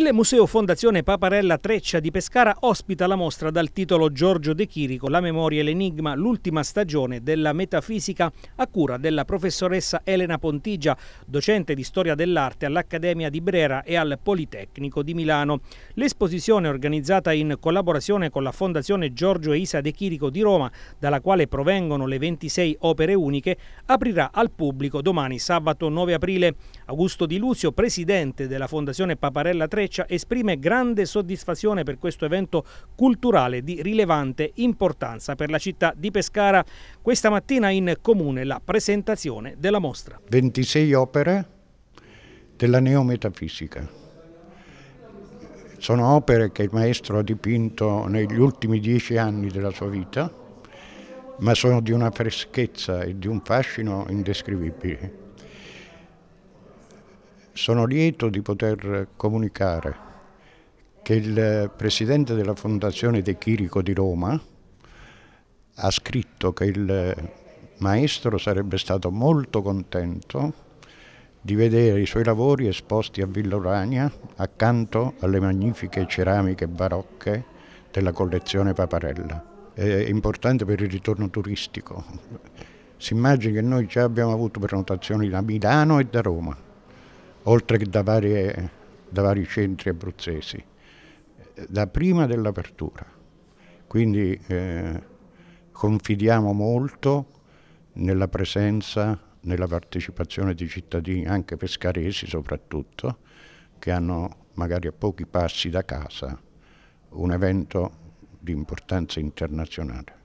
Il Museo Fondazione Paparella Treccia di Pescara ospita la mostra dal titolo Giorgio De Chirico, la memoria e l'enigma, l'ultima stagione della metafisica a cura della professoressa Elena Pontigia, docente di storia dell'arte all'Accademia di Brera e al Politecnico di Milano. L'esposizione organizzata in collaborazione con la Fondazione Giorgio e Isa De Chirico di Roma, dalla quale provengono le 26 opere uniche, aprirà al pubblico domani sabato 9 aprile. Augusto Di Luzio, presidente della Fondazione Paparella Treccia, Breccia esprime grande soddisfazione per questo evento culturale di rilevante importanza per la città di Pescara. Questa mattina in comune la presentazione della mostra. 26 opere della neometafisica. Sono opere che il maestro ha dipinto negli ultimi dieci anni della sua vita, ma sono di una freschezza e di un fascino indescrivibili. Sono lieto di poter comunicare che il presidente della Fondazione De Chirico di Roma ha scritto che il maestro sarebbe stato molto contento di vedere i suoi lavori esposti a Villa Urania accanto alle magnifiche ceramiche barocche della collezione Paparella. È importante per il ritorno turistico. Si immagina che noi già abbiamo avuto prenotazioni da Milano e da Roma oltre che da, varie, da vari centri abruzzesi, da prima dell'apertura. Quindi eh, confidiamo molto nella presenza, nella partecipazione di cittadini, anche pescaresi soprattutto, che hanno magari a pochi passi da casa un evento di importanza internazionale.